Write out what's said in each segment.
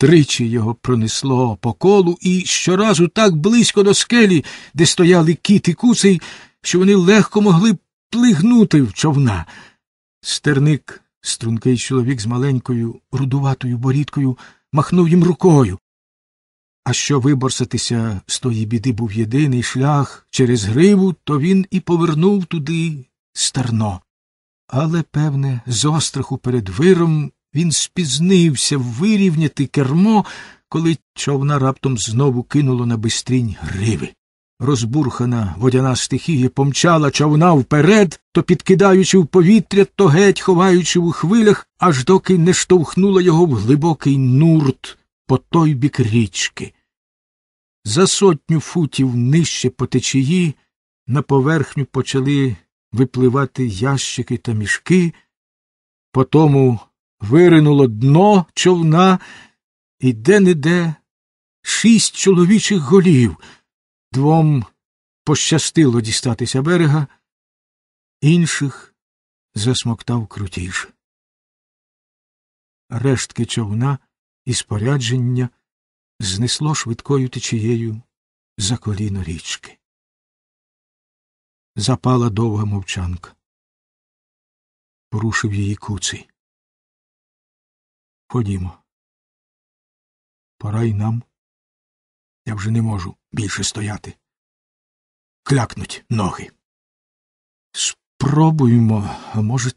Тричі його пронесло по колу і щоразу так близько до скелі, де стояли кіт і куций, що вони легко могли плигнути в човна. Стерник, стрункий чоловік з маленькою рудуватою борідкою, махнув їм рукою. А що виборсатися з тої біди був єдиний шлях через гриву, то він і повернув туди старно. Але, певне, з остраху перед виром він спізнився вирівняти кермо, коли човна раптом знову кинуло на бистрінь гриви. Розбурхана водяна стихія помчала човна вперед, то підкидаючи в повітря, то геть ховаючи у хвилях, аж доки не штовхнула його в глибокий нурт по той бік річки. За сотню футів нижче по течії на поверхню почали випливати ящики та мішки, по тому виринуло дно човна, і де не де шість чоловічих голів. Двом пощастило дістатися берега, інших засмоктав крутіше. Рештки човна і спорядження знесло швидкою течією за коліно річки. Запала довга мовчанка. Порушив її куций. Ходімо. Пора й нам. Я вже не можу більше стояти. Клякнуть ноги. Спробуємо, а може,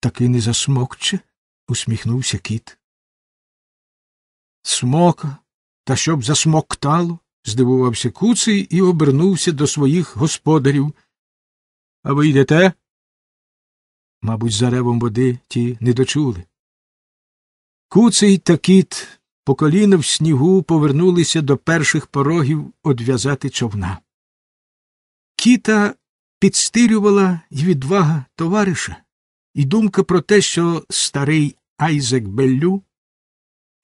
таки не засмокче? усміхнувся кіт. Смока, та щоб засмоктало, здивувався куций і обернувся до своїх господарів. А ви йдете? Мабуть, за ревом води ті не дочули. Куций та кіт по коліна в снігу повернулися до перших порогів одв'язати човна. Кіта підстирювала й відвага товариша, і думка про те, що старий Айзек Беллю,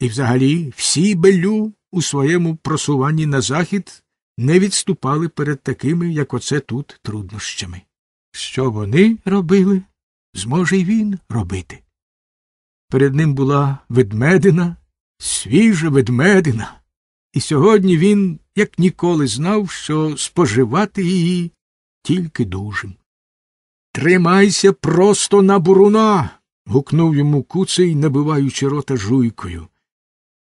і взагалі всі Беллю у своєму просуванні на захід не відступали перед такими, як оце тут, труднощами. Що вони робили, зможе й він робити. Перед ним була ведмедина, свіжа ведмедина, і сьогодні він, як ніколи, знав, що споживати її тільки дужим. Тримайся просто на буруна. гукнув йому куций, набиваючи рота жуйкою.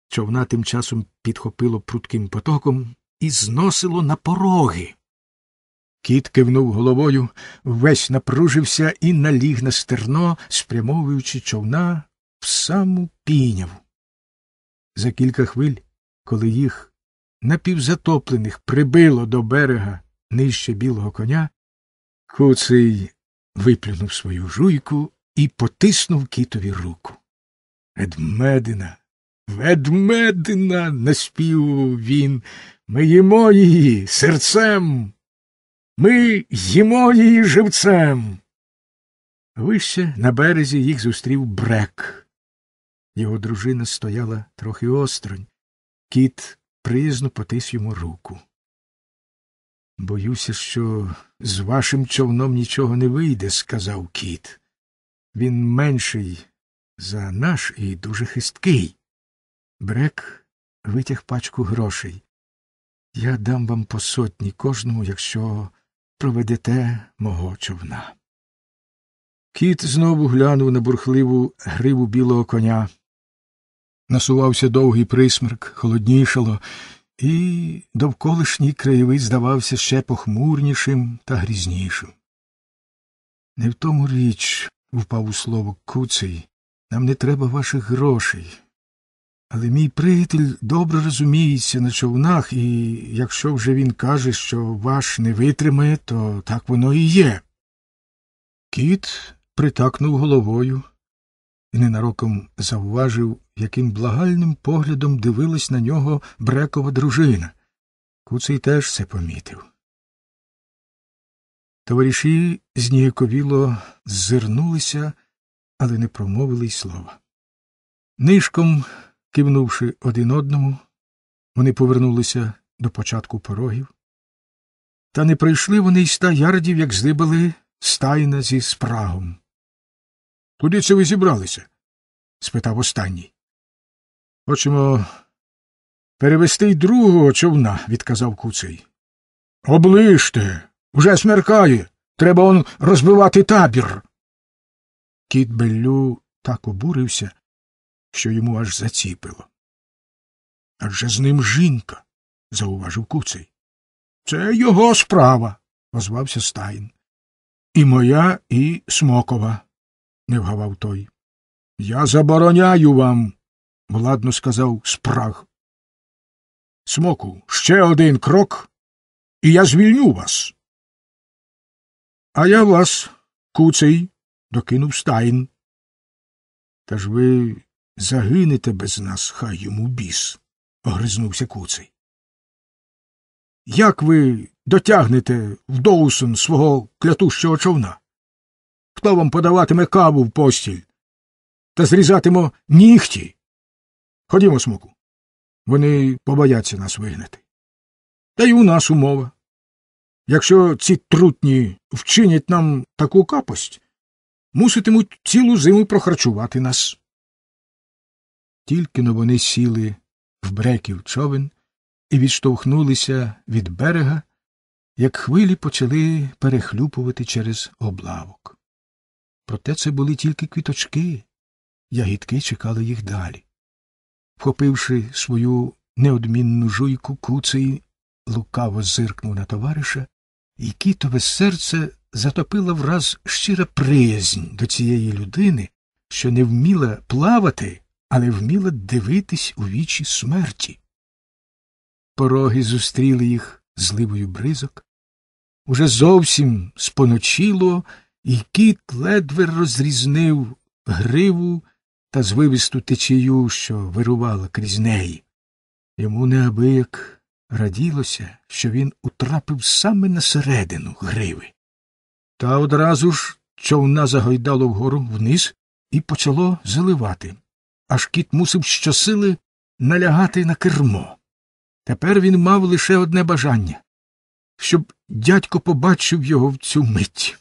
Човна тим часом підхопило прутким потоком і зносило на пороги. Кіт кивнув головою, весь напружився і наліг на стерно, спрямовуючи човна в саму піняву. За кілька хвиль, коли їх напівзатоплених прибило до берега нижче білого коня, Куций виплюнув свою жуйку і потиснув китові руку. Ведмедина, ведмедина, наспівував він. Ми їмо її серцем. Ми їмо її живцем. Вище на березі їх зустрів брек. Його дружина стояла трохи осторонь. Кіт приязно потис йому руку. Боюся, що з вашим човном нічого не вийде, сказав кіт. Він менший за наш і дуже хисткий. Брек витяг пачку грошей. Я дам вам по сотні кожному, якщо проведете мого човна. Кіт знову глянув на бурхливу гриву білого коня насувався довгий присмерк, холоднішало, і довколишній краєвид здавався ще похмурнішим та грізнішим. Не в тому річ, впав у слово куций, нам не треба ваших грошей. Але мій приятель добре розуміється на човнах, і якщо вже він каже, що ваш не витримає, то так воно і є. Кіт притакнув головою і ненароком завважив яким благальним поглядом дивилась на нього брекова дружина. Куций теж це помітив. Товариші зніяковіло ззирнулися, але не промовили й слова. Нишком, кивнувши один одному, вони повернулися до початку порогів. Та не прийшли вони й ста ярдів, як здибали стайна зі спрагом. Куди це ви зібралися? спитав останній. Хочемо перевести й другого човна, відказав куций. Оближте. Уже смеркає. Треба он розбивати табір. Кіт Беллю так обурився, що йому аж заціпило. Адже з ним жінка, зауважив куций. Це його справа, озвався Стайн. І моя, і смокова, не вгавав той. Я забороняю вам младно сказав спраг. Смоку, ще один крок, і я звільню вас. А я вас, куций, докинув Стайн. Та ж ви загинете без нас, хай йому біс, огризнувся куций. Як ви дотягнете в Доусон свого клятущого човна? Хто вам подаватиме каву в постіль та зрізатиме нігті? Ходімо, смоку. Вони побояться нас вигнати. Та й у нас умова. Якщо ці трутні вчинять нам таку капость, муситимуть цілу зиму прохарчувати нас. Тільки но вони сіли в бреків човен і відштовхнулися від берега, як хвилі почали перехлюпувати через облавок. Проте це були тільки квіточки, ягідки чекали їх далі. Вхопивши свою неодмінну жуйку, куций лукаво зиркнув на товариша, і кітове серце затопила враз щира приязнь до цієї людини, що не вміла плавати, але вміла дивитись у вічі смерті. Пороги зустріли їх зливою бризок. Уже зовсім споночило, і кіт ледве розрізнив гриву та звивісту течію, що вирувала крізь неї. Йому неабияк раділося, що він утрапив саме на середину гриви. Та одразу ж човна загойдало вгору вниз і почало заливати, аж кіт мусив щосили налягати на кермо. Тепер він мав лише одне бажання щоб дядько побачив його в цю мить.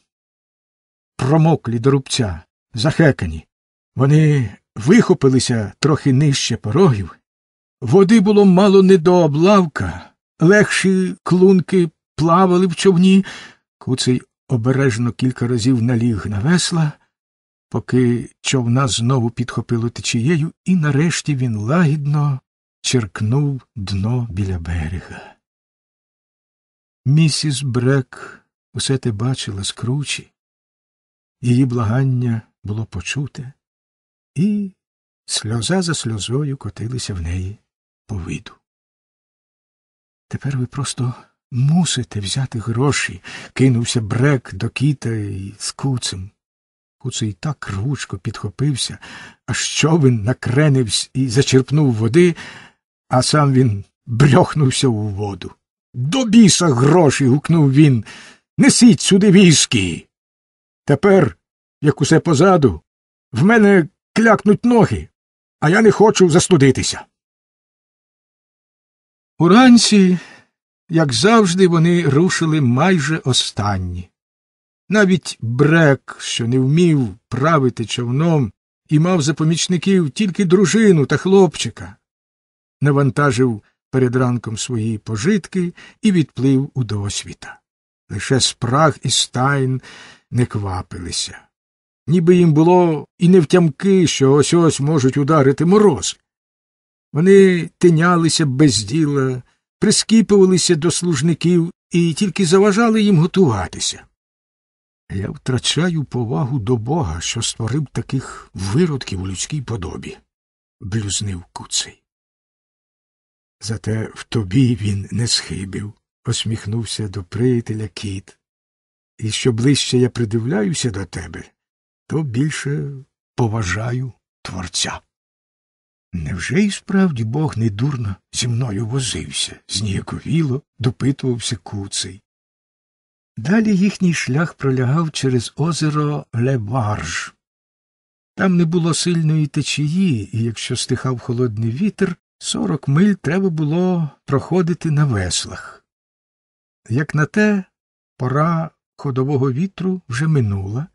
Промоклі до рубця, захекані. Вони вихопилися трохи нижче порогів. Води було мало не до облавка, легші клунки плавали в човні. Куций обережно кілька разів наліг на весла, поки човна знову підхопило течією, і нарешті він лагідно черкнув дно біля берега. Місіс Брек усе те бачила з кручі, її благання було почуте і сльоза за сльозою котилися в неї по виду. Тепер ви просто мусите взяти гроші, кинувся брек до кіта і з куцем. Куцей так рвучко підхопився, аж човен накренився і зачерпнув води, а сам він брьохнувся у воду. До біса гроші. гукнув він. Несіть сюди віскі. Тепер, як усе позаду, в мене клякнуть ноги, а я не хочу застудитися. Уранці, як завжди, вони рушили майже останні. Навіть брек, що не вмів правити човном і мав за помічників тільки дружину та хлопчика, навантажив перед ранком свої пожитки і відплив у досвіта. Лише спраг і стайн не квапилися ніби їм було і не втямки, що ось ось можуть ударити морози. Вони тинялися без діла, прискіпувалися до служників і тільки заважали їм готуватися. Я втрачаю повагу до Бога, що створив таких виродків у людській подобі, блюзнив куций. Зате в тобі він не схибів, осміхнувся до приятеля кіт. І що ближче я придивляюся до тебе, то більше поважаю творця. Невже і справді бог недурно зі мною возився, зніяковіло допитувався куций. Далі їхній шлях пролягав через озеро Лебарж. Там не було сильної течії, і якщо стихав холодний вітер, сорок миль треба було проходити на веслах. Як на те, пора ходового вітру вже минула,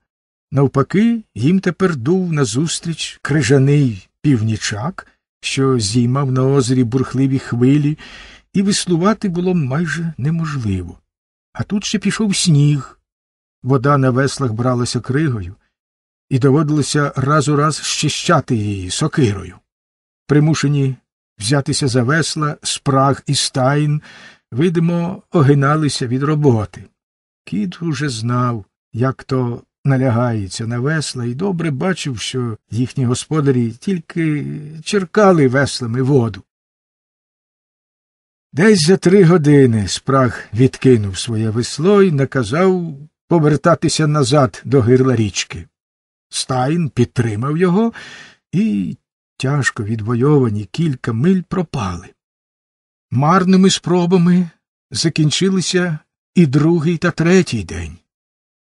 Навпаки, їм тепер дув назустріч крижаний північак, що зіймав на озері бурхливі хвилі, і веслувати було майже неможливо. А тут ще пішов сніг. Вода на веслах бралася кригою, і доводилося раз у раз щищати її сокирою. Примушені взятися за весла, спраг і стайн, видимо, огиналися від роботи. Кіт уже знав, як то Налягається на весла і добре бачив, що їхні господарі тільки черкали веслами воду. Десь за три години спраг відкинув своє весло і наказав повертатися назад до гирла річки. Стайн підтримав його, і тяжко відвойовані кілька миль пропали. Марними спробами закінчилися і другий та третій день.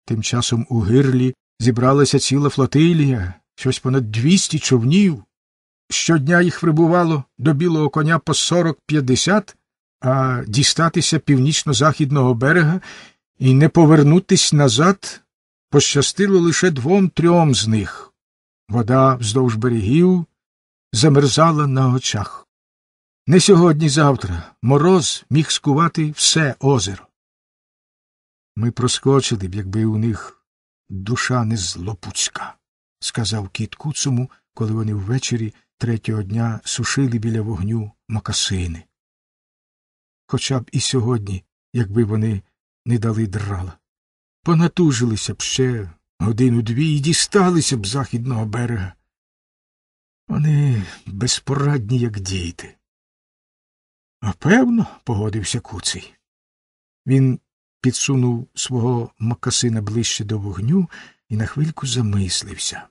Тим часом у гирлі зібралася ціла флотилія, щось понад двісті човнів. Щодня їх прибувало до білого коня по сорок п'ятдесят, а дістатися північно-західного берега і не повернутись назад пощастило лише двом трьом з них. Вода вздовж берегів замерзала на очах. Не сьогодні завтра мороз міг скувати все озеро. Ми проскочили б, якби у них душа не злопуцька, сказав кіт куцому, коли вони ввечері третього дня сушили біля вогню мокасини. Хоча б і сьогодні, якби вони не дали драла. Понатужилися б ще годину дві і дісталися б західного берега. Вони безпорадні, як діти. А певно, погодився куций. Він підсунув свого макасина ближче до вогню і на хвильку замислився.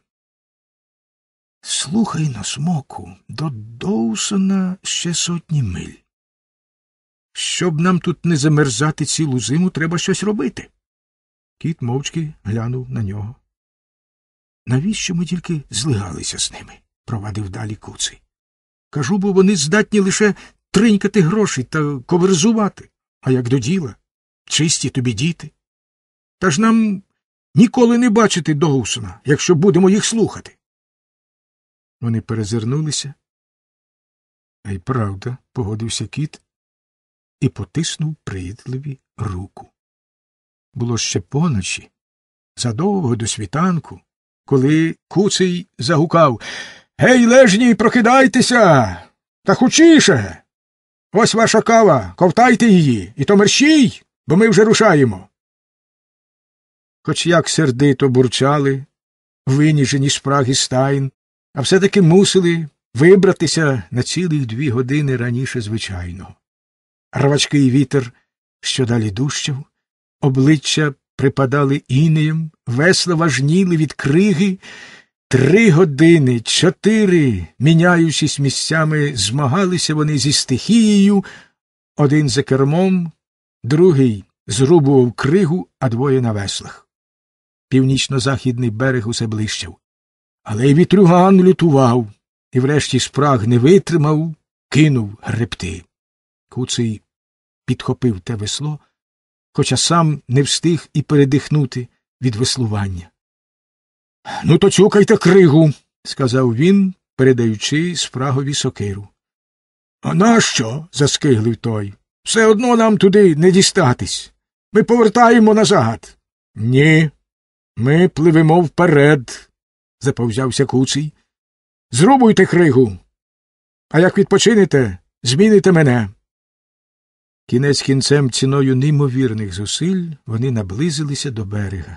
Слухай на смоку, до Доусона ще сотні миль. Щоб нам тут не замерзати цілу зиму, треба щось робити. Кіт мовчки глянув на нього. Навіщо ми тільки злигалися з ними? провадив далі куций. Кажу, бо вони здатні лише тринькати гроші та коверзувати, а як до діла чисті тобі діти. Та ж нам ніколи не бачити Доусона, якщо будемо їх слухати. Вони перезирнулися. А й правда, погодився кіт і потиснув приятливі руку. Було ще поночі, задовго до світанку, коли куций загукав Гей, лежні, прокидайтеся. Та хучіше. Ось ваша кава, ковтайте її, і то мерщій бо ми вже рушаємо. Хоч як сердито бурчали, виніжені спраги стайн, а все таки мусили вибратися на цілих дві години раніше звичайного. Рвачкий вітер, щодалі далі дужчав, обличчя припадали інеєм, весла важніли від криги. Три години, чотири, міняючись місцями, змагалися вони зі стихією, один за кермом, другий зрубував кригу, а двоє на веслах. Північно-західний берег усе блищав. Але й вітрюган лютував і, врешті, спраг не витримав, кинув гребти. Куций підхопив те весло, хоча сам не встиг і передихнути від веслування. Ну, то чукайте кригу, сказав він, передаючи спрагові сокиру. А нащо? заскиглив той. Все одно нам туди не дістатись. Ми повертаємо назад. Ні. Ми пливемо вперед, заповзявся куций. Зрубуйте кригу. А як відпочинете, зміните мене. Кінець кінцем ціною неймовірних зусиль вони наблизилися до берега.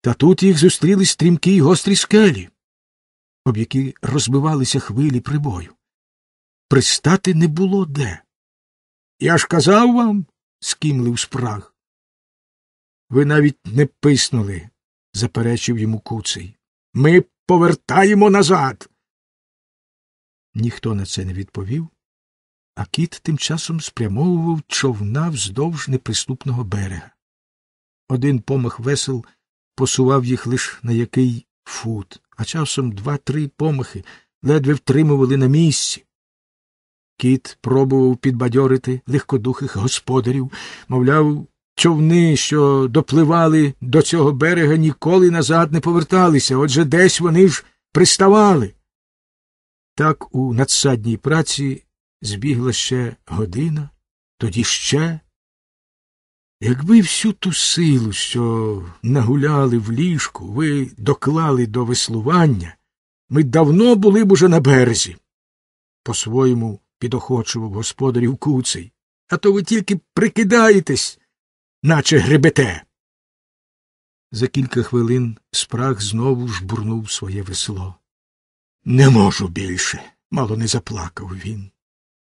Та тут їх зустріли стрімкі й гострі скелі, об які розбивалися хвилі прибою. Пристати не було де. Я ж казав вам, скімлив спраг. Ви навіть не писнули, заперечив йому куций. Ми повертаємо назад. Ніхто на це не відповів, а кіт тим часом спрямовував човна вздовж неприступного берега. Один помах весел посував їх лише на який фут, а часом два-три помахи ледве втримували на місці. Кіт пробував підбадьорити легкодухих господарів, мовляв, човни, що допливали до цього берега, ніколи назад не поверталися, отже десь вони ж приставали. Так у надсадній праці збігла ще година, тоді ще. Якби всю ту силу, що нагуляли в ліжку, ви доклали до веслування, ми давно були б уже на березі. По своєму підохочував господарів куций. А то ви тільки прикидаєтесь, наче гребете. За кілька хвилин спрах знову жбурнув своє весло. Не можу більше, мало не заплакав він.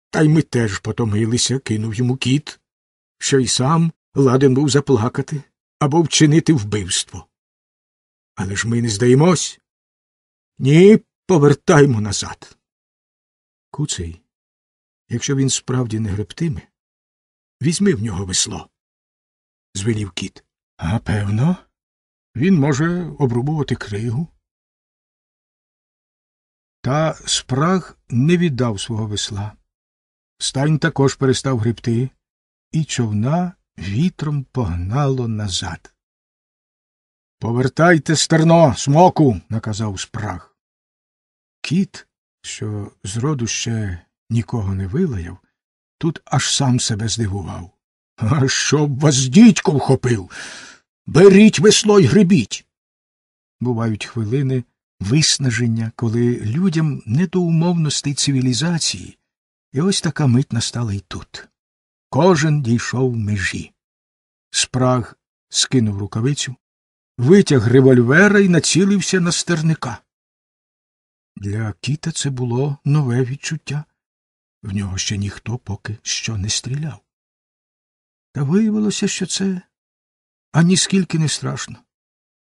Та й ми теж потомилися, кинув йому кіт, що й сам ладен був заплакати або вчинити вбивство. Але ж ми не здаємось. Ні, повертаймо назад. Куций Якщо він справді не гребтиме, візьми в нього весло. звелів кіт. А певно, він може обрубувати кригу. Та спраг не віддав свого весла. Стань також перестав гребти, і човна вітром погнало назад. Повертайте стерно, смоку, наказав спраг. Кіт, що зроду ще нікого не вилаяв, тут аж сам себе здивував. А що б вас дідько вхопив? Беріть весло й гребіть. Бувають хвилини виснаження, коли людям не до умовностей цивілізації, і ось така мить настала й тут. Кожен дійшов межі. Спраг скинув рукавицю, витяг револьвера і націлився на стерника. Для кіта це було нове відчуття. В нього ще ніхто поки що не стріляв. Та виявилося, що це аніскільки не страшно.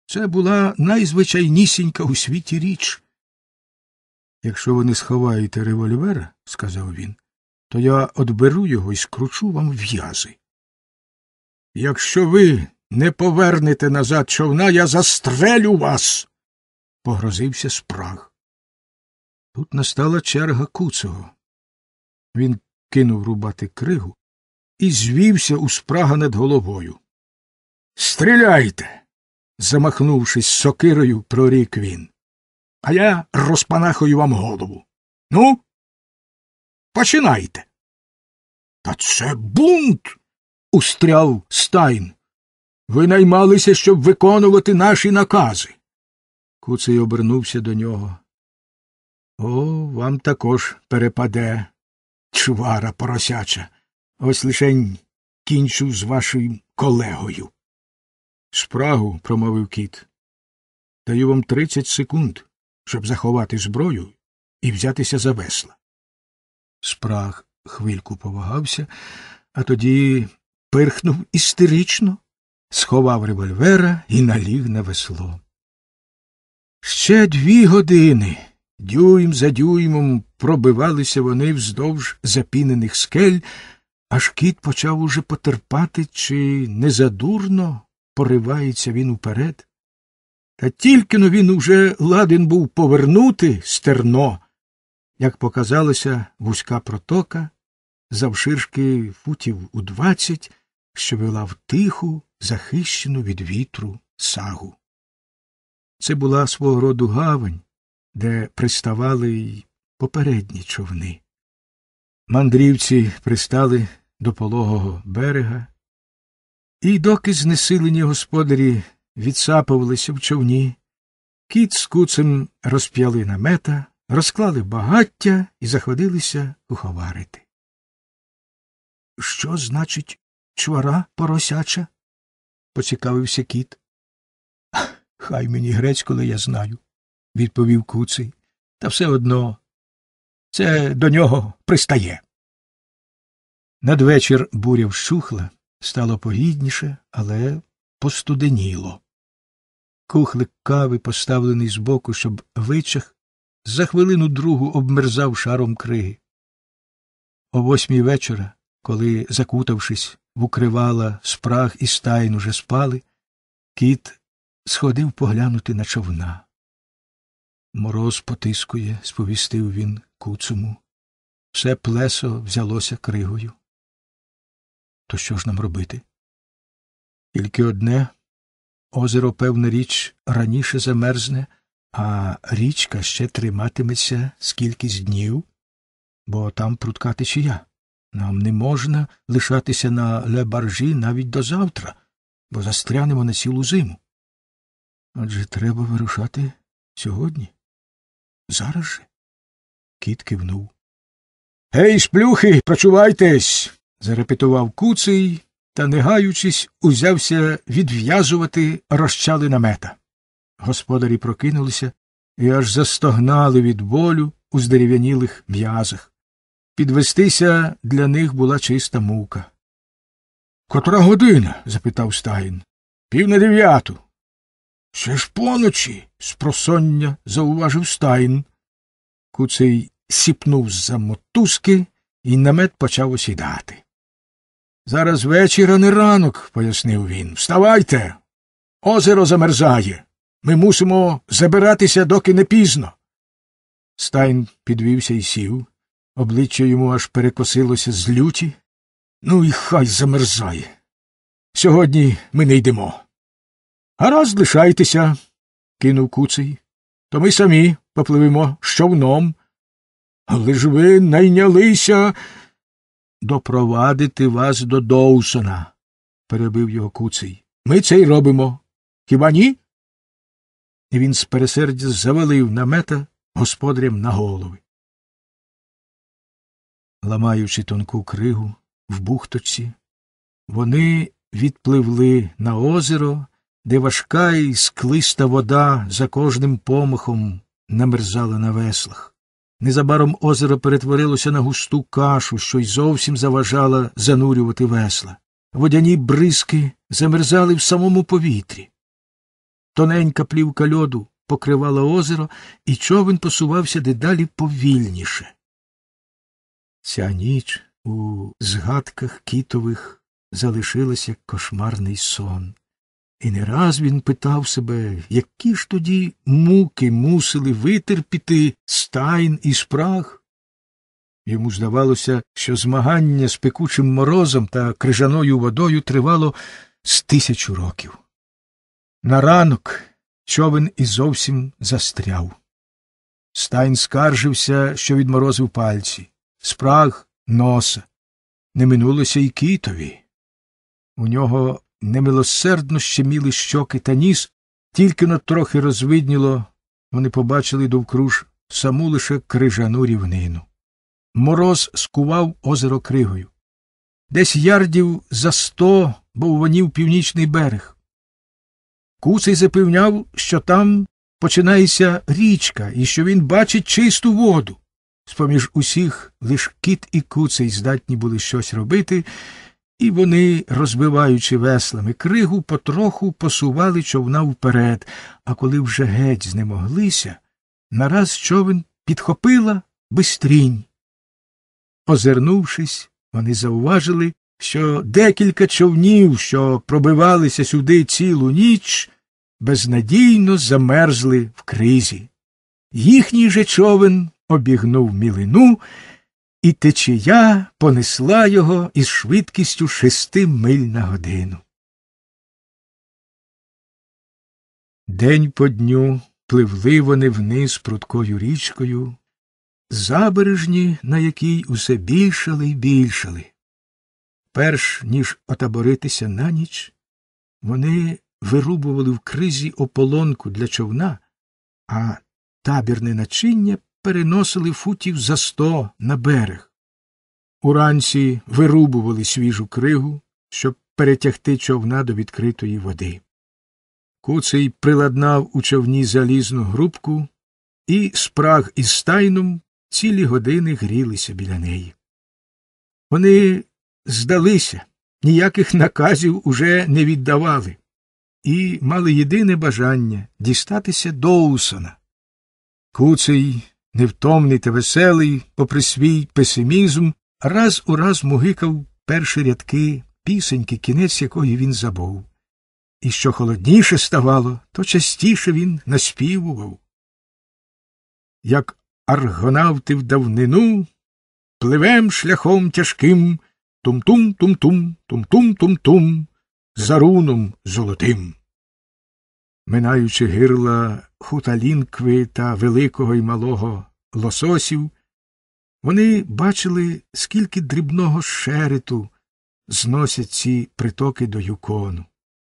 Це була найзвичайнісінька у світі річ. Якщо ви не сховаєте револьвера, сказав він, то я отберу його і скручу вам в'язи. Якщо ви не повернете назад човна, я застрелю вас, погрозився спраг. Тут настала черга куцого. Він кинув рубати кригу і звівся у спрага над головою. Стріляйте. замахнувшись сокирою, прорік він. А я розпанахую вам голову. Ну, починайте. Та це бунт. устряв стайн. Ви наймалися, щоб виконувати наші накази. Куций обернувся до нього. О, вам також перепаде чвара поросяча, ось лишень кінчу з вашою колегою. Спрагу, промовив кіт, даю вам тридцять секунд, щоб заховати зброю і взятися за весла. Спраг хвильку повагався, а тоді пирхнув істерично, сховав револьвера і наліг на весло. Ще дві години. Дюйм за дюймом пробивалися вони вздовж запінених скель, аж кіт почав уже потерпати, чи незадурно поривається він уперед. Та тільки но він уже ладен був повернути стерно, як показалася вузька протока, завширшки футів у двадцять, що вела в тиху, захищену від вітру сагу. Це була свого роду гавань де приставали й попередні човни. Мандрівці пристали до пологого берега, і, доки знесилені господарі відсапувалися в човні, кіт з куцем розп'яли намета, розклали багаття і заходилися уховарити. Що значить чвара поросяча? поцікавився кіт. Хай мені грець, коли я знаю відповів куций. Та все одно це до нього пристає. Надвечір буря вщухла, стало погідніше, але постуденіло. Кухлик кави, поставлений збоку, щоб вичах, за хвилину другу обмерзав шаром криги. О восьмій вечора, коли, закутавшись, в укривала спраг і стайн уже спали, кіт сходив поглянути на човна. Мороз потискує, сповістив він куцому. Все плесо взялося кригою. То що ж нам робити? Тільки одне озеро, певна річ, раніше замерзне, а річка ще триматиметься скількись днів, бо там прутка течія. Нам не можна лишатися на лебаржі навіть до завтра, бо застрянемо на цілу зиму. Адже треба вирушати сьогодні. Зараз же. Кіт кивнув. Гей, сплюхи. прочувайтесь. зарепетував куций та, не гаючись, узявся відв'язувати розчали намета. Господарі прокинулися і аж застогнали від болю у здерев'янілих м'язах. Підвестися для них була чиста мука. Котра година? запитав Стагін. Пів на дев'яту. Ще ж поночі, спросоння зауважив Стайн. Куций сіпнув з за мотузки і намет почав осідати. Зараз вечір, а не ранок, пояснив він. Вставайте. Озеро замерзає. Ми мусимо забиратися, доки не пізно. Стайн підвівся і сів. Обличчя йому аж перекосилося з люті. Ну і хай замерзає. Сьогодні ми не йдемо. Гаразд лишайтеся, кинув куций, то ми самі попливемо з човном. Але ж ви найнялися допровадити вас до Доусона, перебив його куций. Ми це й робимо. Хіба ні? І він з пересердя завалив намета господарям на голови. Ламаючи тонку кригу в бухточці, вони відпливли на озеро де важка і склиста вода за кожним помахом намерзала на веслах. Незабаром озеро перетворилося на густу кашу, що й зовсім заважала занурювати весла. Водяні бризки замерзали в самому повітрі. Тоненька плівка льоду покривала озеро, і човен посувався дедалі повільніше. Ця ніч у згадках кітових залишилася кошмарний сон. І не раз він питав себе, які ж тоді муки мусили витерпіти стайн і спраг. Йому здавалося, що змагання з пекучим морозом та крижаною водою тривало з тисячу років. На ранок човен і зовсім застряв. Стайн скаржився, що відморозив пальці, спраг носа. Не минулося й китові. У нього немилосердно щеміли щоки та ніс, тільки но трохи розвидніло, вони побачили довкруж саму лише крижану рівнину. Мороз скував озеро кригою. Десь ярдів за сто бовванів північний берег. Куций запевняв, що там починається річка і що він бачить чисту воду. З поміж усіх лиш кіт і куций здатні були щось робити. І вони, розбиваючи веслами кригу, потроху посували човна вперед, а коли вже геть знемоглися, нараз човен підхопила бистрінь. Озирнувшись, вони зауважили, що декілька човнів, що пробивалися сюди цілу ніч, безнадійно замерзли в кризі. Їхній же човен обігнув мілину і течія понесла його із швидкістю шести миль на годину. День по дню пливли вони вниз прудкою річкою, забережні, на якій усе більшали й більшали. Перш ніж отаборитися на ніч, вони вирубували в кризі ополонку для човна, а табірне начиння переносили футів за сто на берег. Уранці вирубували свіжу кригу, щоб перетягти човна до відкритої води. Куций приладнав у човні залізну грубку, і спраг із стайном цілі години грілися біля неї. Вони здалися, ніяких наказів уже не віддавали, і мали єдине бажання дістатися Доусона. Куций невтомний та веселий, попри свій песимізм, раз у раз мугикав перші рядки пісеньки, кінець якої він забув. І що холодніше ставало, то частіше він наспівував. Як аргонавти в давнину, пливем шляхом тяжким, тум-тум-тум-тум, тум-тум-тум-тум, за руном золотим минаючи гирла хуталінкви та великого і малого лососів, вони бачили, скільки дрібного шерету зносять ці притоки до юкону.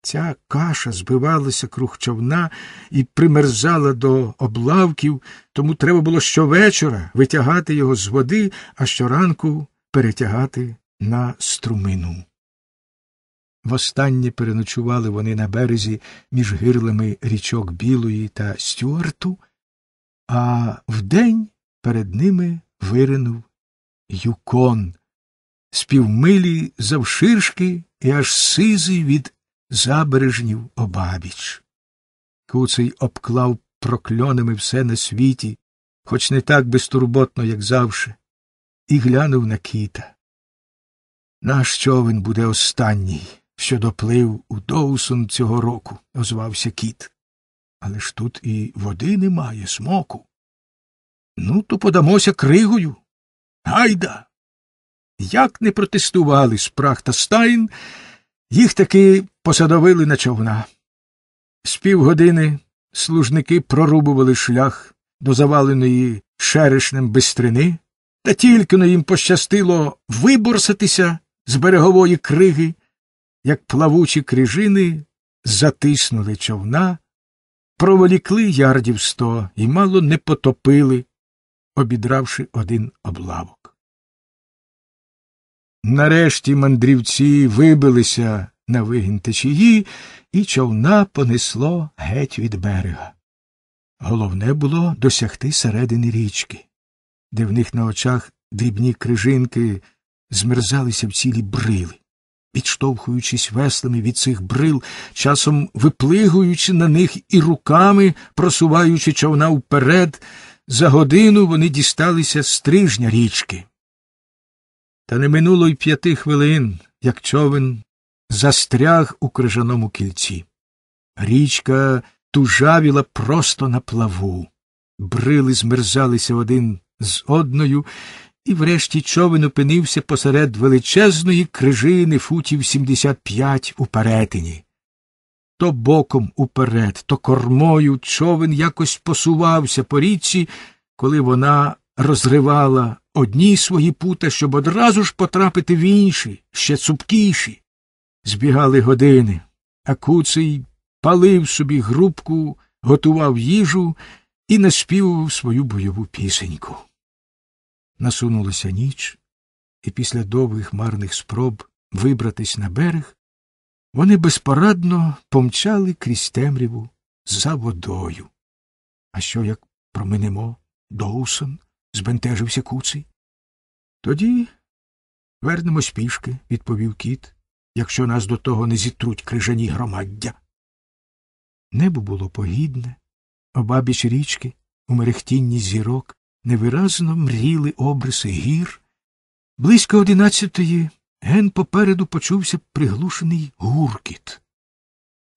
Ця каша збивалася круг човна і примерзала до облавків, тому треба було щовечора витягати його з води, а щоранку перетягати на струмину. Востаннє переночували вони на березі між гирлами річок Білої та Стюарту, а вдень перед ними виринув юкон, з півмилі завширшки і аж сизий від забережнів обабіч. Куций обклав прокльонами все на світі, хоч не так безтурботно, як завше, і глянув на кіта. Наш човен буде останній що доплив у Доусон цього року, озвався кіт. Але ж тут і води немає, смоку. Ну, то подамося кригою. Гайда. Як не протестували спрах та стайн, їх таки посадовили на човна. З півгодини служники прорубували шлях до заваленої шерешнем бистрини, та тільки но їм пощастило виборсатися з берегової криги як плавучі крижини, затиснули човна, проволікли ярдів сто і мало не потопили, обідравши один облавок. Нарешті мандрівці вибилися на вигін течії, і човна понесло геть від берега. Головне було досягти середини річки, де в них на очах дрібні крижинки змерзалися в цілі брили відштовхуючись веслами від цих брил, часом виплигуючи на них і руками, просуваючи човна вперед, за годину вони дісталися стрижня річки. Та не минуло й п'яти хвилин, як човен застряг у крижаному кільці. Річка тужавіла просто на плаву. Брили змерзалися один з одною, і врешті човен опинився посеред величезної крижини футів 75 у перетині. То боком уперед, то кормою човен якось посувався по річці, коли вона розривала одні свої пута, щоб одразу ж потрапити в інші, ще цупкіші. Збігали години, а куций палив собі грубку, готував їжу і наспівував свою бойову пісеньку. Насунулася ніч, і після довгих марних спроб вибратись на берег, вони безпорадно помчали крізь темряву за водою. А що, як проминемо Доусон? збентежився куций. Тоді вернемось пішки, відповів кіт, якщо нас до того не зітруть крижані громаддя. Небо було погідне, обабіч річки, у мерехтінні зірок невиразно мріли обриси гір. Близько одинадцятої ген попереду почувся приглушений гуркіт.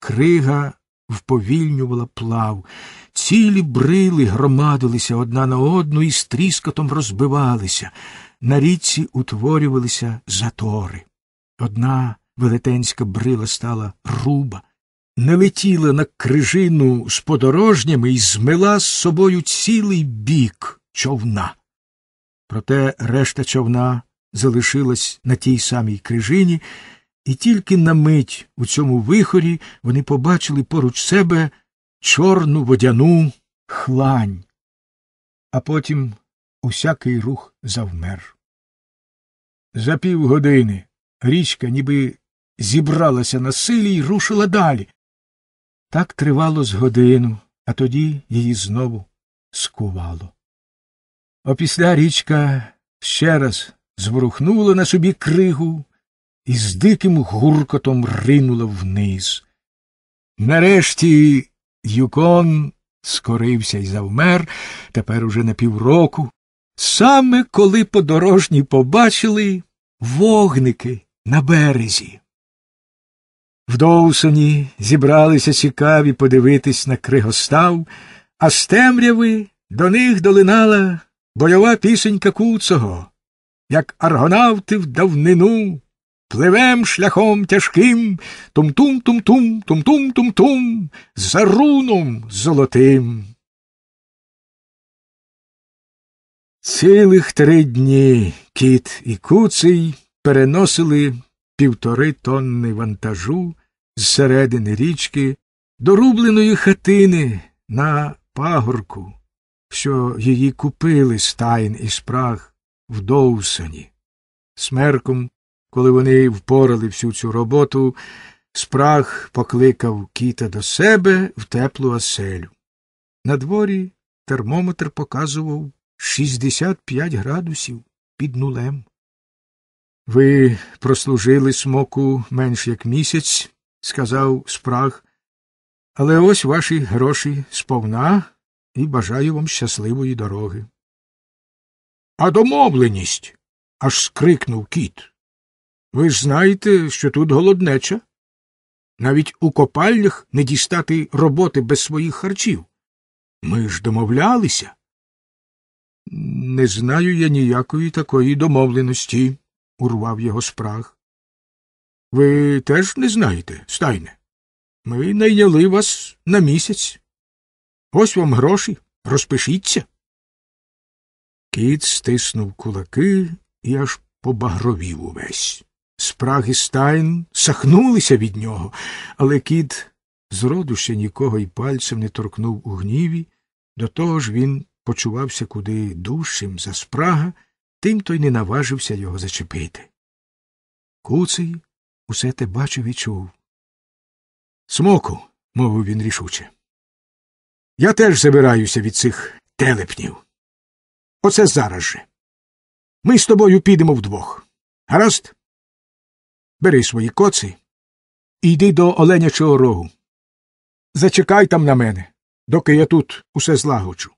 Крига вповільнювала плав, цілі брили громадилися одна на одну і стріскотом розбивалися. На річці утворювалися затори. Одна велетенська брила стала руба, не летіла на крижину з подорожнями і змила з собою цілий бік човна. Проте решта човна залишилась на тій самій крижині, і тільки на мить у цьому вихорі вони побачили поруч себе чорну водяну хлань, а потім усякий рух завмер. За півгодини річка ніби зібралася на силі й рушила далі. Так тривало з годину, а тоді її знову скувало. Опісля річка ще раз зворухнула на собі кригу і з диким гуркотом ринула вниз. Нарешті Юкон скорився і завмер тепер уже на півроку. Саме коли подорожні побачили вогники на березі. В Доусоні зібралися цікаві подивитись на кригостав, а з темряви до них долинала. Бойова пісенька куцого, як аргонавти в давнину, пливем шляхом тяжким, тум-тум-тум-тум, тум-тум-тум-тум, за руном золотим. Цілих три дні кіт і куций переносили півтори тонни вантажу з середини річки до рубленої хатини на пагорку що її купили Стайн і спраг в Доусоні. Смерком, коли вони впорали всю цю роботу, спраг покликав кіта до себе в теплу оселю. На дворі термометр показував 65 градусів під нулем. Ви прослужили смоку менш як місяць, сказав спраг, але ось ваші гроші сповна і бажаю вам щасливої дороги. А домовленість. аж скрикнув кіт. Ви ж знаєте, що тут голоднеча. Навіть у копальнях не дістати роботи без своїх харчів. Ми ж домовлялися. Не знаю я ніякої такої домовленості, урвав його спраг. Ви теж не знаєте, стайне. Ми найняли вас на місяць. Ось вам гроші, розпишіться. Кіт стиснув кулаки і аж побагровів увесь. Спраг і стайн сахнулися від нього, але кіт зроду ще нікого й пальцем не торкнув у гніві, до того ж він почувався куди дужчим за спрага, тим той не наважився його зачепити. Куций усе те бачив і чув. Смоку, мовив він рішуче. Я теж забираюся від цих телепнів. Оце зараз же. Ми з тобою підемо вдвох. Гаразд? Бери свої коці і йди до Оленячого рогу. Зачекай там на мене, доки я тут усе злагоджу.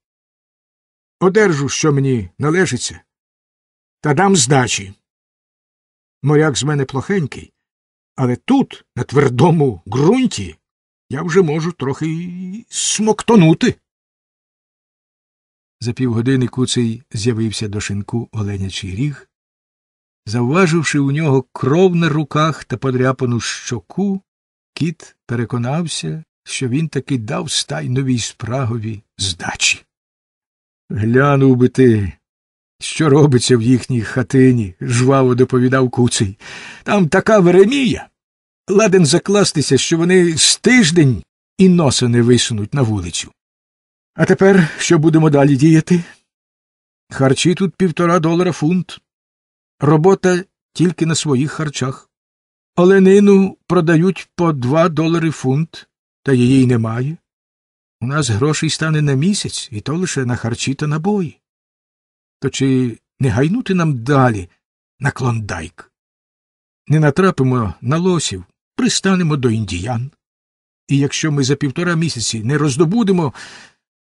Одержу, що мені належиться, та дам здачі. Моряк з мене плохенький, але тут, на твердому ґрунті, я вже можу трохи смоктонути. За півгодини куций з'явився до шинку оленячий ріг. Завваживши у нього кров на руках та подряпану щоку, кіт переконався, що він таки дав стай новій спрагові здачі. Глянув би ти, що робиться в їхній хатині, жваво доповідав куций. Там така веремія, ладен закластися, що вони з тиждень і носа не висунуть на вулицю. А тепер що будемо далі діяти? Харчі тут півтора долара фунт. Робота тільки на своїх харчах. Оленину продають по два долари фунт, та її й немає. У нас грошей стане на місяць, і то лише на харчі та набої. То чи не гайнути нам далі на клондайк? Не натрапимо на лосів, пристанемо до індіян. І якщо ми за півтора місяці не роздобудемо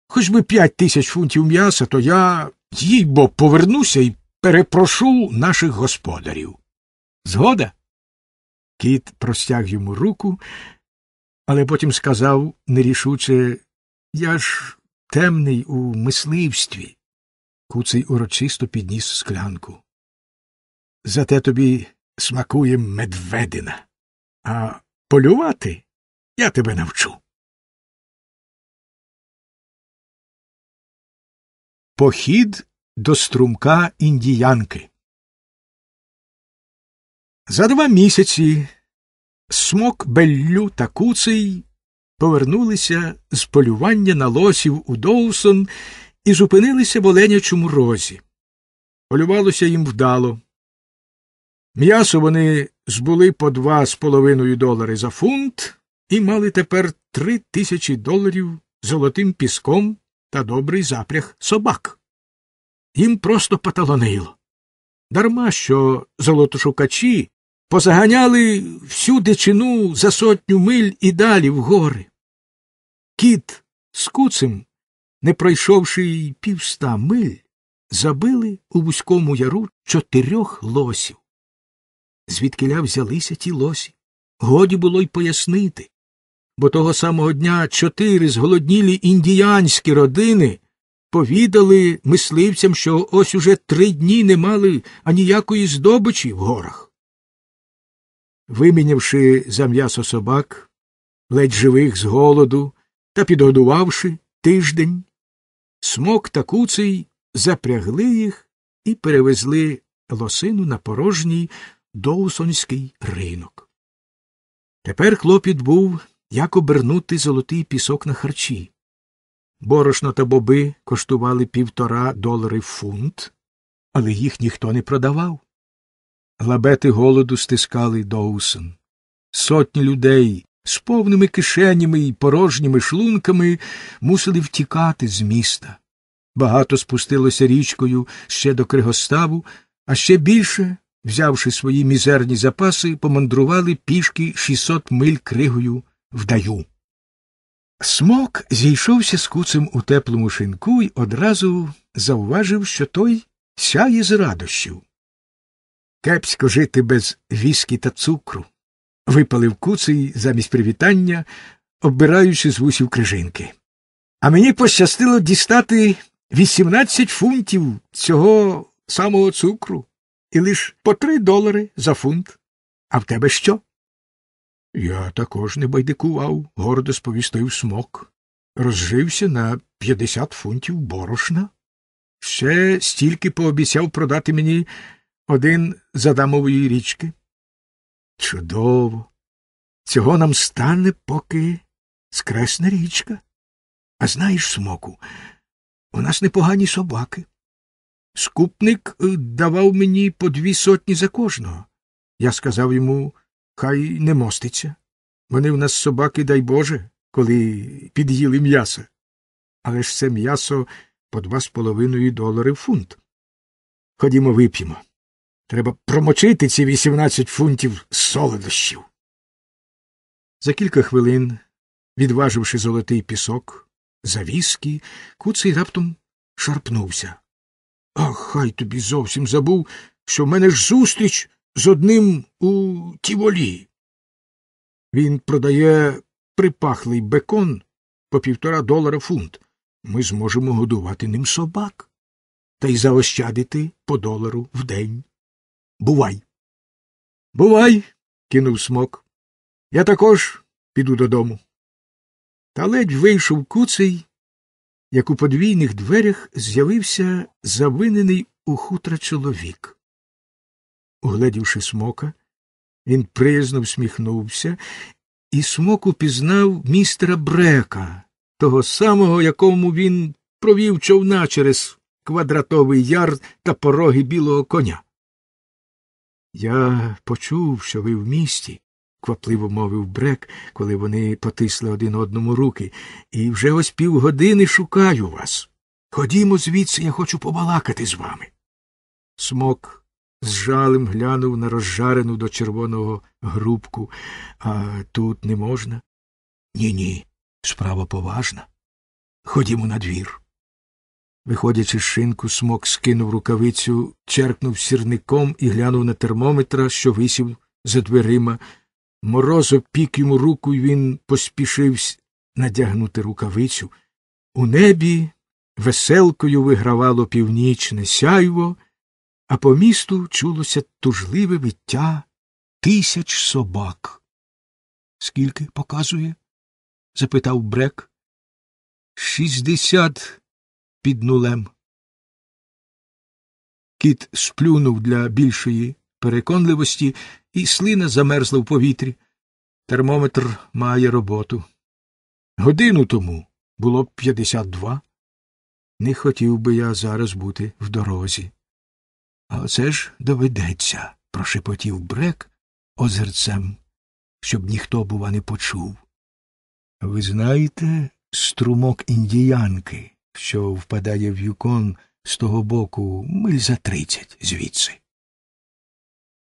хоч би п'ять тисяч фунтів м'яса, то я, їй бо, повернуся і перепрошу наших господарів. Згода? Кіт простяг йому руку, але потім сказав нерішуче Я ж темний у мисливстві. Куций урочисто підніс склянку. Зате тобі смакує медведина. А полювати я тебе навчу. Похід до струмка індіянки. За два місяці смок Беллю та Куций повернулися з полювання на лосів у Доусон і зупинилися в оленячому розі. Полювалося їм вдало. М'ясо вони збули по два з половиною долари за фунт і мали тепер три тисячі доларів золотим піском та добрий запряг собак. Їм просто поталонило. Дарма що золотошукачі позаганяли всю дичину за сотню миль і далі в гори. Кіт з куцем, не пройшовши й півста миль, забили у вузькому яру чотирьох лосів звідкиля взялися ті лосі. Годі було й пояснити. Бо того самого дня чотири зголоднілі індіянські родини повідали мисливцям, що ось уже три дні не мали аніякої здобичі в горах. Вимінявши за м'ясо собак, ледь живих з голоду та підгодувавши тиждень, смок та куций запрягли їх і перевезли лосину на порожній, Доусонський ринок. Тепер хлопіт був, як обернути золотий пісок на харчі. Борошно та боби коштували півтора долари фунт, але їх ніхто не продавав. Лабети голоду стискали Доусон. Сотні людей з повними кишенями і порожніми шлунками мусили втікати з міста. Багато спустилося річкою ще до Кригоставу, а ще більше взявши свої мізерні запаси, помандрували пішки 600 миль кригою в даю. Смок зійшовся з куцем у теплому шинку і одразу зауважив, що той сяє з радощів. Кепсько жити без віскі та цукру. Випалив куций замість привітання, оббираючи з вусів крижинки. А мені пощастило дістати 18 фунтів цього самого цукру і лише по три долари за фунт. А в тебе що? Я також не байдикував, гордо сповістив смок. Розжився на п'ятдесят фунтів борошна. Ще стільки пообіцяв продати мені один з Адамової річки. Чудово! Цього нам стане, поки скресна річка. А знаєш, смоку, у нас непогані собаки. Скупник е, давав мені по дві сотні за кожного. Я сказав йому, хай не моститься. Вони в нас собаки, дай Боже, коли під'їли м'ясо. Але ж це м'ясо по два з половиною долари в фунт. Ходімо, вип'ємо. Треба промочити ці вісімнадцять фунтів солодощів. За кілька хвилин, відваживши золотий пісок, за віскі, куций раптом шарпнувся. А хай тобі зовсім забув, що в мене ж зустріч з одним у Тіволі. Він продає припахлий бекон по півтора долара фунт. Ми зможемо годувати ним собак та й заощадити по долару в день. Бувай. Бувай. кинув смок. Я також піду додому. Та ледь вийшов куций, як у подвійних дверях з'явився завинений у хутра чоловік. Угледівши смока, він призно всміхнувся, і смок упізнав містера Брека, того самого, якому він провів човна через квадратовий яр та пороги білого коня. Я почув, що ви в місті, квапливо мовив Брек, коли вони потисли один одному руки, і вже ось півгодини шукаю вас. Ходімо звідси, я хочу побалакати з вами. Смок з жалем глянув на розжарену до червоного грубку. А тут не можна? Ні, ні. Справа поважна. Ходімо на двір. Виходячи з шинку, смок скинув рукавицю, черкнув сірником і глянув на термометра, що висів за дверима, Мороз обпік йому руку, і він поспішив надягнути рукавицю. У небі веселкою вигравало північне сяйво, а по місту чулося тужливе виття тисяч собак. Скільки показує? запитав Брек. Шістдесят під нулем. Кіт сплюнув для більшої переконливості, і слина замерзла в повітрі. Термометр має роботу. Годину тому було б 52. Не хотів би я зараз бути в дорозі. А це ж доведеться, прошепотів брек озерцем, щоб ніхто, бува, не почув. Ви знаєте струмок індіянки, що впадає в юкон з того боку миль за тридцять звідси.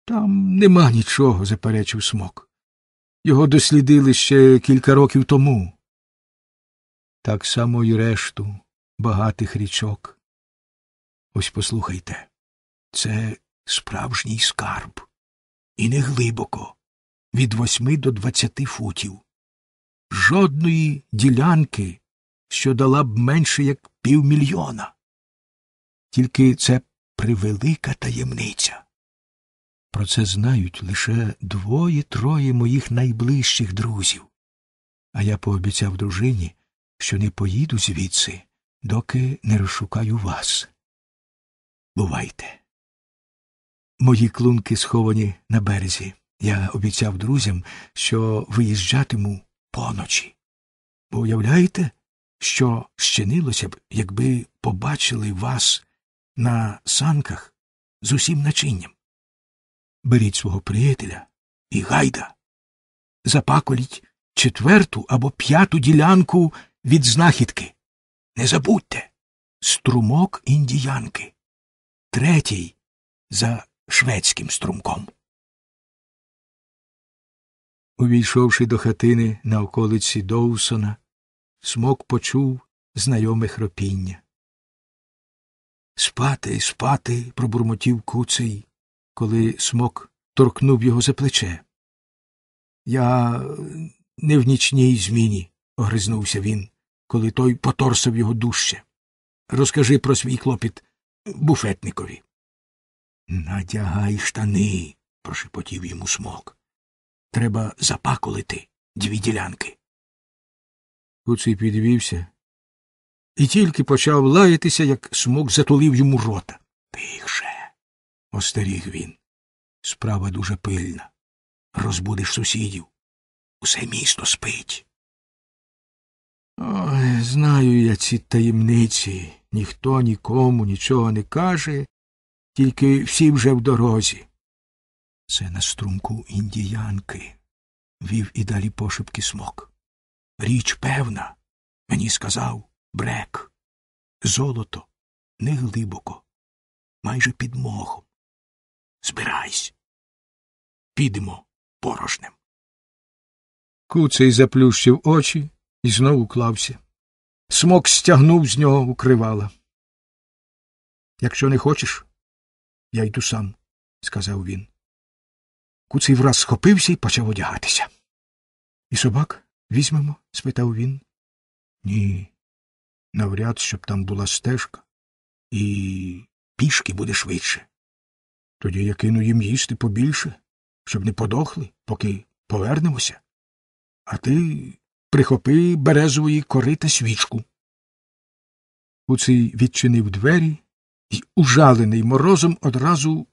Там нема нічого, заперечив смок. Його дослідили ще кілька років тому. Так само й решту багатих річок. Ось послухайте, це справжній скарб, і не глибоко, від восьми до двадцяти футів. Жодної ділянки, що дала б менше як півмільйона. Тільки це превелика таємниця. Про це знають лише двоє-троє моїх найближчих друзів. А я пообіцяв дружині, що не поїду звідси, доки не розшукаю вас. Бувайте. Мої клунки сховані на березі. Я обіцяв друзям, що виїжджатиму поночі. Бо уявляєте, що щинилося б, якби побачили вас на санках з усім начинням? беріть свого приятеля і гайда. Запаколіть четверту або п'яту ділянку від знахідки. Не забудьте струмок індіянки, третій за шведським струмком. Увійшовши до хатини на околиці Доусона, смок почув знайоме хропіння. Спати, спати, пробурмотів куций коли смок торкнув його за плече. Я не в нічній зміні, огризнувся він, коли той поторсав його дужче. Розкажи про свій клопіт буфетникові. Надягай штани, прошепотів йому смок. Треба запаколити дві ділянки. Куций підвівся і тільки почав лаятися, як смок затулив йому рота. Тихше остеріг він. Справа дуже пильна. Розбудиш сусідів. Усе місто спить. Ой, знаю я ці таємниці. Ніхто нікому нічого не каже, тільки всі вже в дорозі. Це на струмку індіянки, вів і далі пошепки смок. Річ певна, мені сказав брек. Золото неглибоко, майже під мохом. Збирайсь. Підемо порожнем. Куцей заплющив очі і знову клався. Смок стягнув з нього укривала. Якщо не хочеш, я йду сам, сказав він. Куций враз схопився і почав одягатися. І собак візьмемо? спитав він. Ні. Навряд, щоб там була стежка, і пішки буде швидше. Тоді я кину їм їсти побільше, щоб не подохли, поки повернемося. А ти прихопи березової кори та свічку. Куций відчинив двері і, ужалений морозом, одразу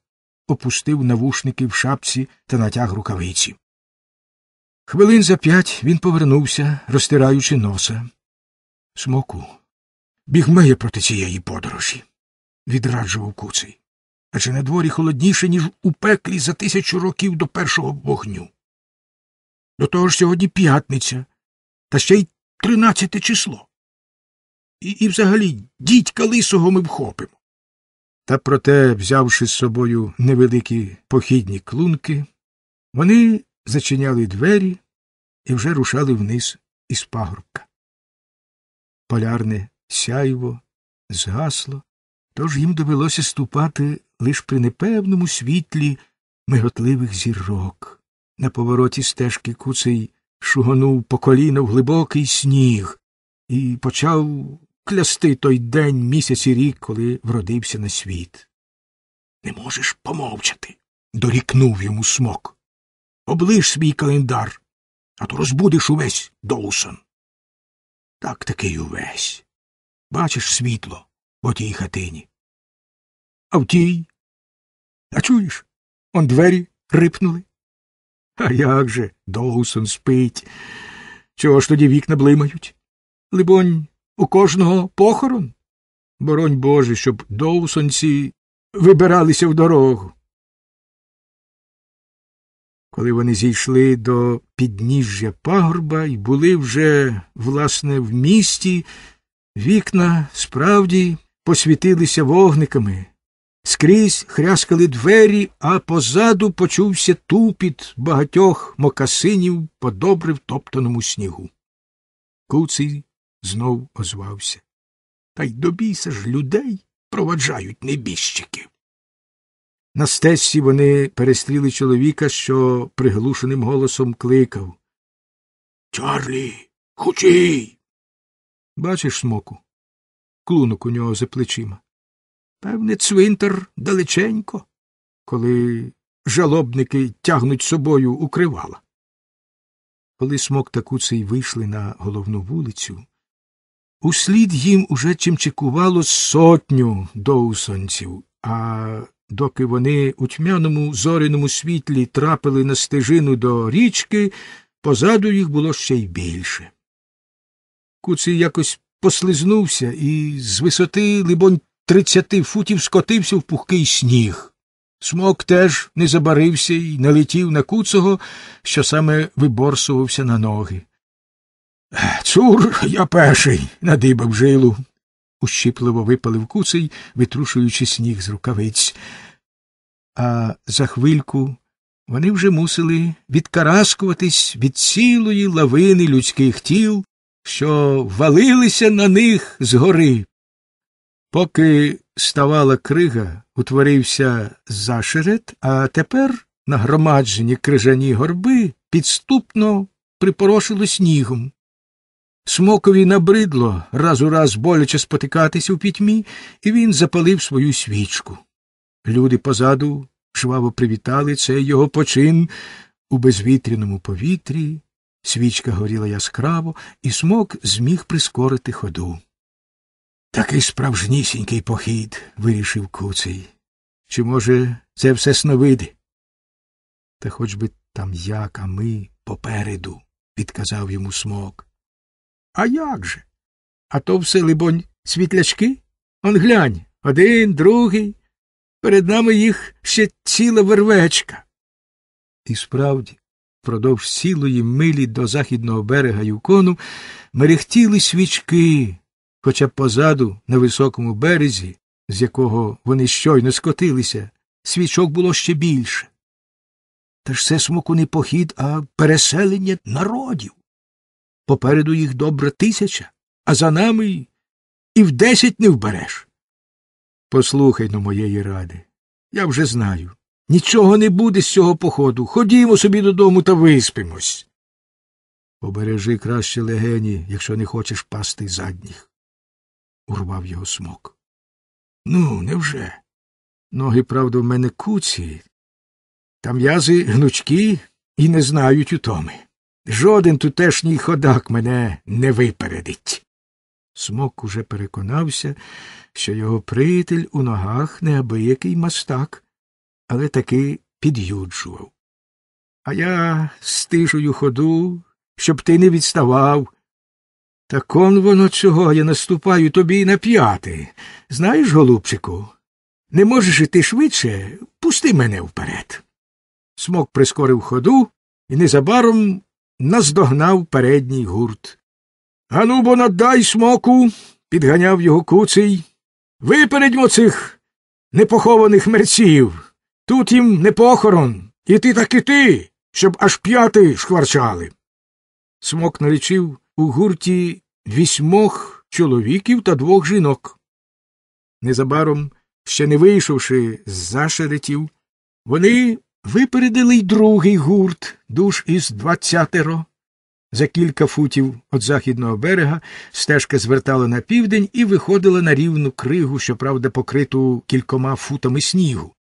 опустив навушники в шапці та натяг рукавиці. Хвилин за п'ять він повернувся, розтираючи носа. Смоку. Бігмеє проти цієї подорожі, відраджував куций а чи на дворі холодніше, ніж у пеклі за тисячу років до першого вогню. До того ж сьогодні п'ятниця, та ще й тринадцяте число. І, і взагалі дідька лисого ми вхопимо. Та проте, взявши з собою невеликі похідні клунки, вони зачиняли двері і вже рушали вниз із пагорбка. Полярне сяйво згасло, тож їм довелося ступати лиш при непевному світлі миготливих зірок. На повороті стежки куций шугонув по коліна в глибокий сніг і почав клясти той день місяць і рік, коли вродився на світ. Не можеш помовчати, дорікнув йому смок. Оближ свій календар, а то розбудеш увесь Доусон. Так таки й увесь. Бачиш світло в отій хатині. А в тій а чуєш? Он двері рипнули. А як же Доусон спить? Чого ж тоді вікна блимають? Либонь, у кожного похорон? Боронь Боже, щоб Доусонці вибиралися в дорогу. Коли вони зійшли до підніжжя пагорба і були вже, власне, в місті, вікна справді посвітилися вогниками, Скрізь хряскали двері, а позаду почувся тупіт багатьох мокасинів по добре втоптаному снігу. Куций знов озвався. Та й добійся ж людей проваджають небіжчики. На стесці вони перестріли чоловіка, що приглушеним голосом кликав. Чарлі, хучий. Бачиш смоку? Клунок у нього за плечима. Певне, цвинтар далеченько, коли жалобники тягнуть собою укривала. Коли смок та куций вийшли на головну вулицю, услід їм уже чимчикувало сотню доусонців, а доки вони у тьмяному зоряному світлі трапили на стежину до річки, позаду їх було ще й більше. Куций якось послизнувся і з висоти, либонь, тридцяти футів скотився в пухкий сніг. Смок теж не забарився і налетів на куцого, що саме виборсувався на ноги. Цур я перший, надибав жилу, ущіпливо випалив куций, витрушуючи сніг з рукавиць. А за хвильку вони вже мусили відкараскуватись від цілої лавини людських тіл, що валилися на них з гори. Поки ставала крига, утворився зашерет, а тепер нагромаджені крижані горби підступно припорошили снігом. Смокові набридло раз у раз боляче спотикатися у пітьмі, і він запалив свою свічку. Люди позаду жваво привітали цей його почин у безвітряному повітрі. Свічка горіла яскраво, і смок зміг прискорити ходу. Такий справжнісінький похід, вирішив куций. Чи, може, це все сновиди? Та хоч би там як, а ми попереду, підказав йому смок. А як же? А то все, либонь, світлячки? Он глянь, один, другий. Перед нами їх ще ціла вервечка. І справді, впродовж цілої милі до західного берега юкону мерехтіли свічки хоча позаду, на високому березі, з якого вони щойно скотилися, свічок було ще більше. Та ж це смоку не похід, а переселення народів. Попереду їх добра тисяча, а за нами і в десять не вбереш. Послухай но ну, моєї ради. Я вже знаю. Нічого не буде з цього походу. Ходімо собі додому та виспимось. Побережи краще легені, якщо не хочеш пасти задніх урвав його смок. Ну, невже? Ноги, правда, в мене куці, та м'язи гнучкі і не знають утоми. Жоден тутешній ходак мене не випередить. Смок уже переконався, що його приятель у ногах неабиякий мастак, але таки під'юджував. А я стижую ходу, щоб ти не відставав, так он воно чого я наступаю тобі й на п'яти. Знаєш, голубчику, не можеш іти швидше, пусти мене вперед. Смок прискорив ходу і незабаром наздогнав передній гурт. Ану, бо надай смоку, підганяв його куций. Випередьмо цих непохованих мерців. Тут їм не похорон. І ти так і ти, щоб аж п'яти шкварчали. Смок налічив у гурті вісьмох чоловіків та двох жінок. Незабаром, ще не вийшовши з зашеретів, вони випередили й другий гурт душ із двадцятеро. За кілька футів від західного берега стежка звертала на південь і виходила на рівну кригу, щоправда, покриту кількома футами снігу.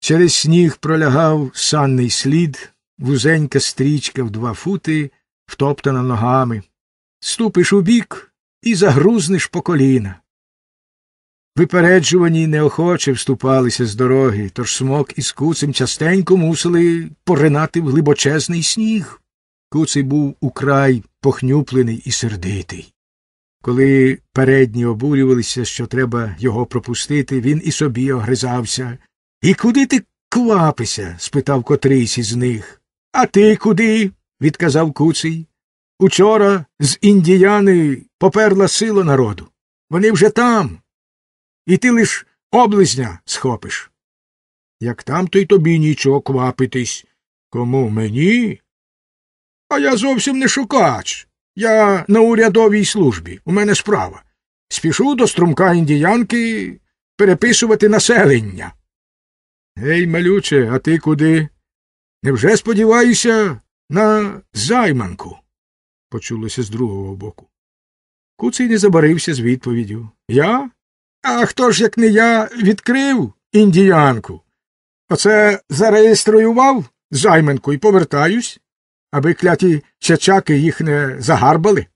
Через сніг пролягав санний слід, вузенька стрічка в два фути втоптана ногами, ступиш убік і загрузнеш по коліна. Випереджувані неохоче вступалися з дороги, тож смок із куцем частенько мусили поринати в глибочезний сніг. Куций був украй похнюплений і сердитий. Коли передні обурювалися, що треба його пропустити, він і собі огризався. І куди ти квапися? спитав котрийсь із них. А ти куди? відказав куций. Учора з індіяни поперла сила народу. Вони вже там. І ти лиш облизня схопиш. Як там, то й тобі нічого квапитись. Кому мені? А я зовсім не шукач. Я на урядовій службі. У мене справа. Спішу до струмка індіянки переписувати населення. Гей, малюче, а ти куди? Невже сподіваюся, на займанку, почулося з другого боку. Куций не забарився з відповіддю. Я? А хто ж, як не я, відкрив індіянку? Оце зареєструював займанку і повертаюсь, аби кляті чачаки їх не загарбали.